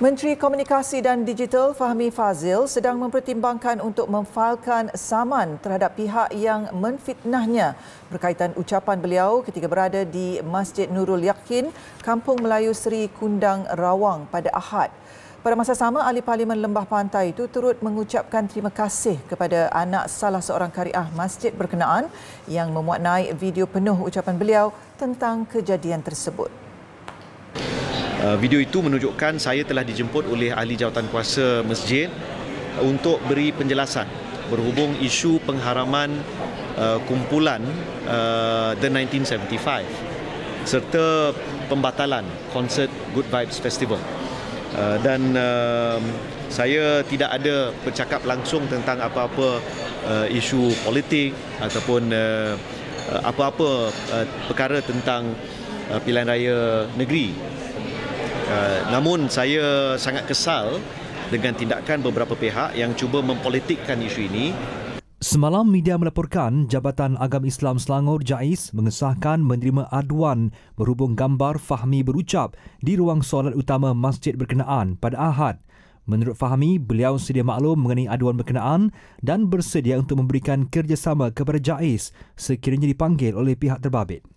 Menteri Komunikasi dan Digital Fahmi Fazil sedang mempertimbangkan untuk memfailkan saman terhadap pihak yang menfitnahnya berkaitan ucapan beliau ketika berada di Masjid Nurul Yakin, Kampung Melayu Seri Kundang Rawang pada Ahad. Pada masa sama, Ahli Parlimen Lembah Pantai itu turut mengucapkan terima kasih kepada anak salah seorang kariah masjid berkenaan yang memuat naik video penuh ucapan beliau tentang kejadian tersebut. Uh, video itu menunjukkan saya telah dijemput oleh ahli jawatan kuasa masjid untuk beri penjelasan berhubung isu pengharaman uh, kumpulan uh, The 1975 serta pembatalan konsert Good Vibes Festival. dan um, saya tidak ada bercakap langsung tentang apa-apa isu politik ataupun apa-apa perkara tentang pilihan raya negeri Eh, namun saya sangat kesal dengan tindakan beberapa pihak yang cuba mempolitikkan isu ini. Semalam media melaporkan Jabatan Agam Islam Selangor JAIS mengesahkan menerima aduan berhubung gambar Fahmi berucap di ruang solat utama masjid berkenaan pada Ahad. Menurut Fahmi, beliau sedia maklum mengenai aduan berkenaan dan bersedia untuk memberikan kerjasama kepada JAIS sekiranya dipanggil oleh pihak terbabit.